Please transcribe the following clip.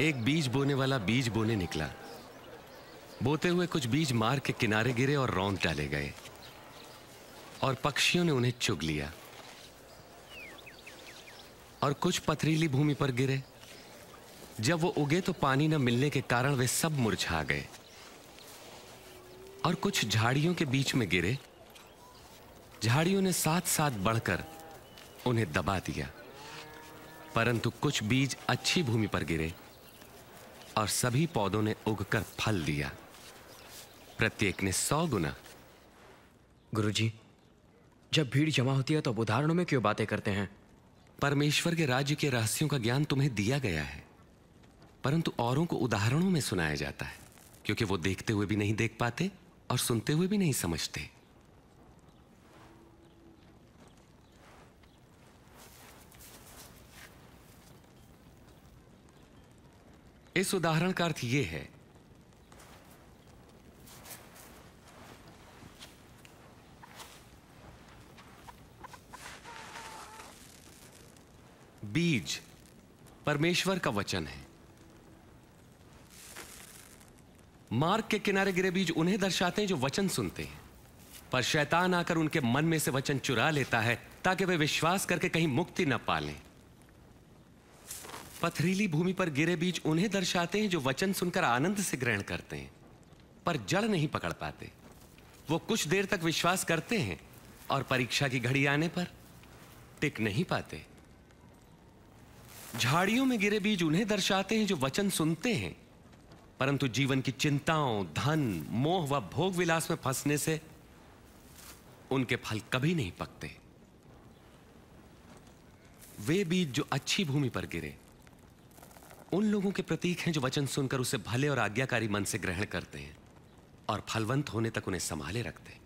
एक बीज बोने वाला बीज बोने निकला बोते हुए कुछ बीज मार के किनारे गिरे और रौंद डाले गए और पक्षियों ने उन्हें चुग लिया और कुछ पथरीली भूमि पर गिरे जब वो उगे तो पानी न मिलने के कारण वे सब मुरझा गए और कुछ झाड़ियों के बीच में गिरे झाड़ियों ने साथ साथ बढ़कर उन्हें दबा दिया परंतु कुछ बीज अच्छी भूमि पर गिरे और सभी पौधों ने उगकर फल दिया प्रत्येक ने सौ गुना गुरुजी, जब भीड़ जमा होती है तो उदाहरणों में क्यों बातें करते हैं परमेश्वर के राज्य के रहस्यों का ज्ञान तुम्हें दिया गया है परंतु औरों को उदाहरणों में सुनाया जाता है क्योंकि वो देखते हुए भी नहीं देख पाते और सुनते हुए भी नहीं समझते इस उदाहरण का अर्थ यह है बीज परमेश्वर का वचन है मार्ग के किनारे गिरे बीज उन्हें दर्शाते हैं जो वचन सुनते हैं पर शैतान आकर उनके मन में से वचन चुरा लेता है ताकि वे विश्वास करके कहीं मुक्ति न पालें पथरीली भूमि पर गिरे बीज उन्हें दर्शाते हैं जो वचन सुनकर आनंद से ग्रहण करते हैं पर जड़ नहीं पकड़ पाते वो कुछ देर तक विश्वास करते हैं और परीक्षा की घड़ी आने पर टिक नहीं पाते झाड़ियों में गिरे बीज उन्हें दर्शाते हैं जो वचन सुनते हैं परंतु जीवन की चिंताओं धन मोह व भोग विलास में फंसने से उनके फल कभी नहीं पकते वे बीज जो अच्छी भूमि पर गिरे उन लोगों के प्रतीक हैं जो वचन सुनकर उसे भले और आज्ञाकारी मन से ग्रहण करते हैं और फलवंत होने तक उन्हें संभाले रखते हैं